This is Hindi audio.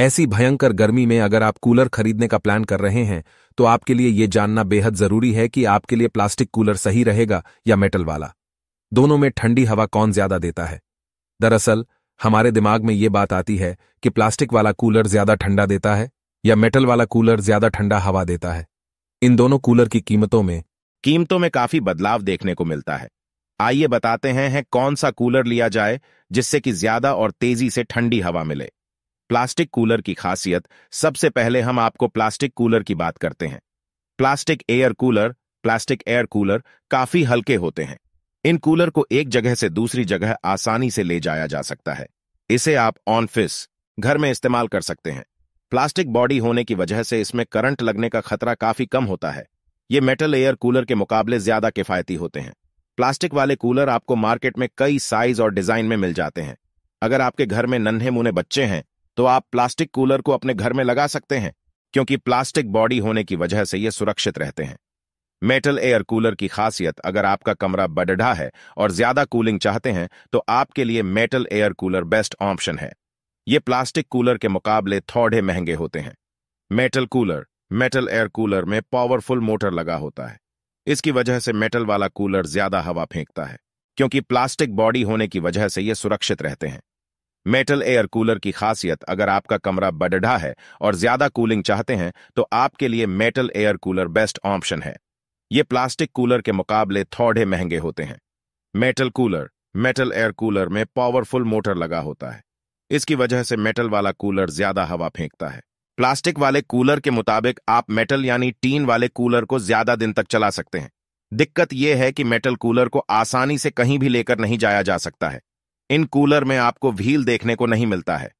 ऐसी भयंकर गर्मी में अगर आप कूलर खरीदने का प्लान कर रहे हैं तो आपके लिए ये जानना बेहद जरूरी है कि आपके लिए प्लास्टिक कूलर सही रहेगा या मेटल वाला दोनों में ठंडी हवा कौन ज्यादा देता है दरअसल हमारे दिमाग में ये बात आती है कि प्लास्टिक वाला कूलर ज्यादा ठंडा देता है या मेटल वाला कूलर ज्यादा ठंडा हवा देता है इन दोनों कूलर की कीमतों में कीमतों में काफी बदलाव देखने को मिलता है आइए बताते हैं है कौन सा कूलर लिया जाए जिससे कि ज्यादा और तेजी से ठंडी हवा मिले प्लास्टिक कूलर की खासियत सबसे पहले हम आपको प्लास्टिक कूलर की बात करते हैं plastic air cooler plastic air cooler काफी हल्के होते हैं इन कूलर को एक जगह से दूसरी जगह आसानी से ले जाया जा सकता है इसे आप ऑनफिस घर में इस्तेमाल कर सकते हैं प्लास्टिक बॉडी होने की वजह से इसमें करंट लगने का खतरा काफी कम होता है ये मेटल एयर कूलर के मुकाबले ज्यादा किफायती होते हैं प्लास्टिक वाले कूलर आपको मार्केट में कई साइज और डिजाइन में मिल जाते हैं अगर आपके घर में नन्हे मुने बच्चे हैं तो आप प्लास्टिक कूलर को अपने घर में लगा सकते हैं क्योंकि प्लास्टिक बॉडी होने की वजह से ये सुरक्षित रहते हैं मेटल एयर कूलर की खासियत अगर आपका कमरा बडढ़ा है और ज्यादा कूलिंग चाहते हैं तो आपके लिए metal air cooler best option है ये प्लास्टिक कूलर के मुकाबले थोड़े महंगे होते हैं metal cooler metal air cooler में पावरफुल मोटर लगा होता है इसकी वजह से मेटल वाला कूलर ज्यादा हवा फेंकता है क्योंकि प्लास्टिक बॉडी होने की वजह से ये सुरक्षित रहते हैं मेटल एयर कूलर की खासियत अगर आपका कमरा बडढ़ा है और ज्यादा कूलिंग चाहते हैं तो आपके लिए metal air cooler best option है ये प्लास्टिक कूलर के मुकाबले थोड़े महंगे होते हैं metal cooler metal air cooler में पावरफुल मोटर लगा होता है इसकी वजह से मेटल वाला कूलर ज्यादा हवा फेंकता है प्लास्टिक वाले कूलर के मुताबिक आप मेटल यानी टीन वाले कूलर को ज्यादा दिन तक चला सकते हैं दिक्कत यह है कि मेटल कूलर को आसानी से कहीं भी लेकर नहीं जाया जा सकता है इन कूलर में आपको व्हील देखने को नहीं मिलता है